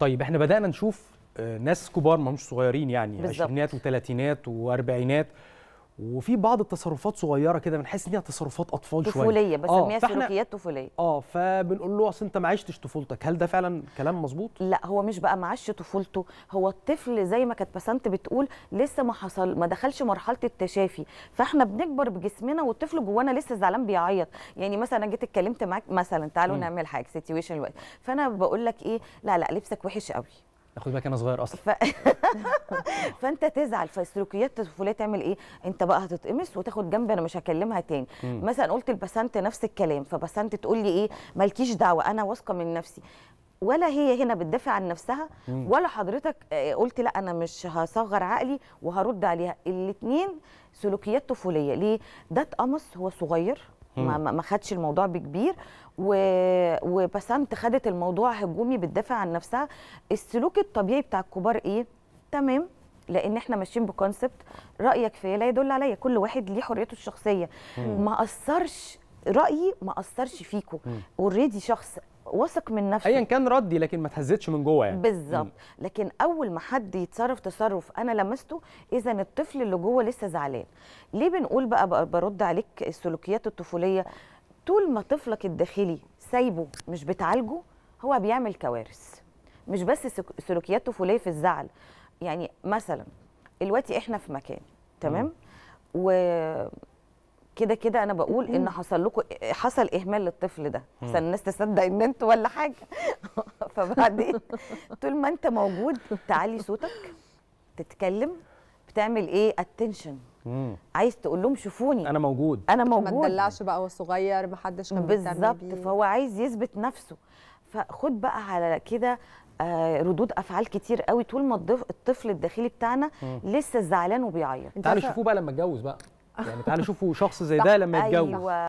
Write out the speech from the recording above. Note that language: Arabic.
طيب احنا بدانا نشوف آه، ناس كبار ما همش صغيرين يعني عشرينات وثلاثينات واربعينات وفي بعض التصرفات صغيره كده بنحس ان هي تصرفات اطفال شويه طفوليه بس آه سلوكيات طفوليه اه فبنقول له اصل انت ما عشتش طفولتك هل ده فعلا كلام مظبوط لا هو مش بقى ما عاش طفولته هو الطفل زي ما كانت بسنت بتقول لسه ما حصل ما دخلش مرحله التشافي فاحنا بنكبر بجسمنا والطفل جوانا لسه زعلان بيعيط يعني مثلا انا جيت اتكلمت معاك مثلا تعالوا نعمل حاجه سيتويشن دلوقتي فانا بقول لك ايه لا لا لبسك وحش قوي ياخد بالك انا صغير اصلا ف... فانت تزعل فسلوكيات الطفوليه تعمل ايه انت بقى هتتقمص وتاخد جنبي انا مش هكلمها تاني مم. مثلا قلت لبسنت نفس الكلام فبسنت تقول لي ايه مالكيش دعوه انا واثقه من نفسي ولا هي هنا بتدافع عن نفسها ولا حضرتك آه، قلت لا انا مش هصغر عقلي وهرد عليها الاثنين سلوكيات طفوليه ليه ده اتقمص هو صغير ما, ما خدش الموضوع بكبير و... وبسنت خدت الموضوع هجومي بتدافع عن نفسها السلوك الطبيعي بتاع الكبار ايه تمام لان احنا ماشيين بكونسبت رايك فيا لا يدل عليا كل واحد ليه حريته الشخصيه ما اثرش رايي ما اثرش فيكم اوريدي شخص واثق من نفسه ايا كان ردي لكن ما تهزتش من جوه يعني بالظبط لكن اول ما حد يتصرف تصرف انا لمسته اذا الطفل اللي جوه لسه زعلان ليه بنقول بقى برد عليك السلوكيات الطفوليه طول ما طفلك الداخلي سايبه مش بتعالجه هو بيعمل كوارث مش بس سلوكيات طفوليه في الزعل يعني مثلا دلوقتي احنا في مكان تمام و كده كده انا بقول ان حصل لكم إيه، حصل اهمال للطفل ده عشان الناس تصدق ان انت ولا حاجه فبعدين طول ما انت موجود تعالي صوتك تتكلم بتعمل ايه اتنشن عايز تقول لهم شوفوني انا موجود انا موجود ما تدلعش بقى هو صغير ما حدش كان بالظبط فهو عايز يثبت نفسه فخد بقى على كده آه ردود افعال كتير قوي طول ما الطفل الداخلي بتاعنا مم. لسه زعلان وبيعيط تعالوا شوفوه بقى لما اتجوز بقى يعني تعالوا شوفوا شخص زي ده لما يتجوز أيوة.